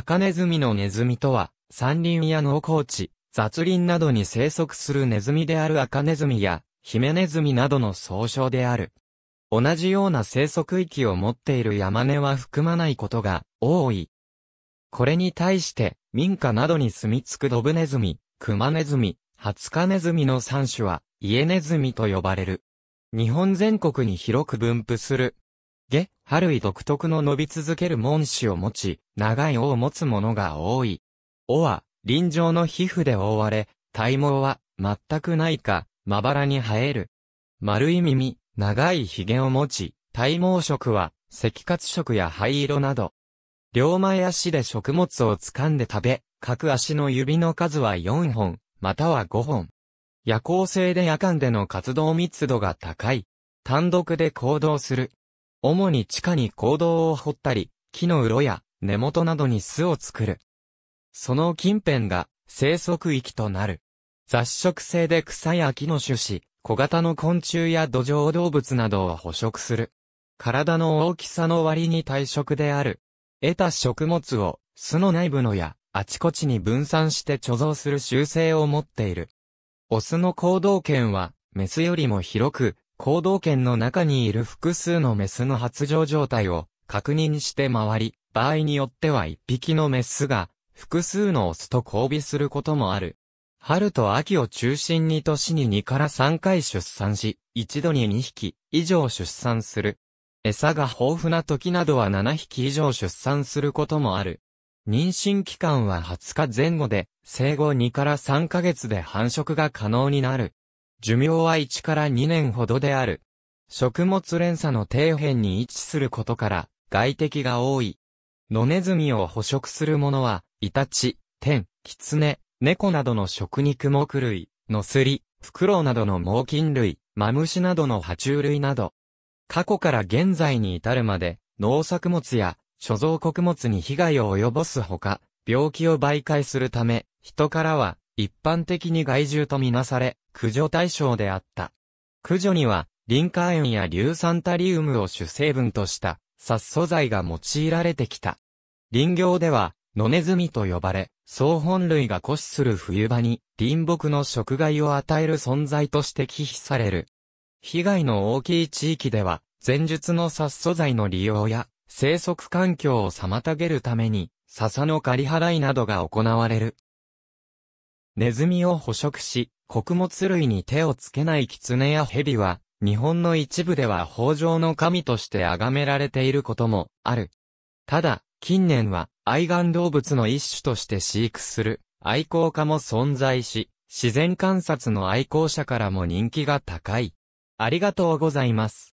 赤ネズミのネズミとは、山林や農耕地、雑林などに生息するネズミである赤ネズミや、ヒメネズミなどの総称である。同じような生息域を持っている山根は含まないことが多い。これに対して、民家などに住み着くドブネズミ、クマネズミ、ハツカネズミの3種は、イエネズミと呼ばれる。日本全国に広く分布するゲ、ハルイ独特の伸び続ける紋子を持ち、長い尾を持つものが多い。尾は、臨場の皮膚で覆われ、体毛は、全くないか、まばらに生える。丸い耳、長い髭を持ち、体毛色は、赤褐色や灰色など。両前足で食物を掴んで食べ、各足の指の数は4本、または5本。夜行性で夜間での活動密度が高い。単独で行動する。主に地下に坑道を掘ったり、木の裏や根元などに巣を作る。その近辺が生息域となる。雑食性で草や木の種子、小型の昆虫や土壌動物などを捕食する。体の大きさの割に退食である。得た食物を巣の内部のやあちこちに分散して貯蔵する習性を持っている。オスの行動圏はメスよりも広く行動圏の中にいる複数のメスの発情状態を確認して回り、場合によっては一匹のメスが複数のオスと交尾することもある。春と秋を中心に年に2から3回出産し、一度に2匹以上出産する。餌が豊富な時などは7匹以上出産することもある。妊娠期間は20日前後で、生後2から3ヶ月で繁殖が可能になる。寿命は1から2年ほどである。食物連鎖の底辺に位置することから、外敵が多い。野ネズミを捕食する者は、イタチ、テン、キツネ、猫などの食肉目類、ノスリ、フクロウなどの猛禽類、マムシなどの爬虫類など。過去から現在に至るまで、農作物や貯蔵穀物に被害を及ぼすほか、病気を媒介するため、人からは一般的に害獣とみなされ、駆除対象であった。駆除には、リンカーンや硫酸タリウムを主成分とした殺素剤が用いられてきた。林業では、野ネズミと呼ばれ、総本類が固死する冬場に林木の食害を与える存在として忌避される。被害の大きい地域では、前述の殺素剤の利用や、生息環境を妨げるために、笹の刈り払いなどが行われる。ネズミを捕食し、穀物類に手をつけない狐や蛇は、日本の一部では豊穣の神として崇められていることもある。ただ、近年は愛玩動物の一種として飼育する愛好家も存在し、自然観察の愛好者からも人気が高い。ありがとうございます。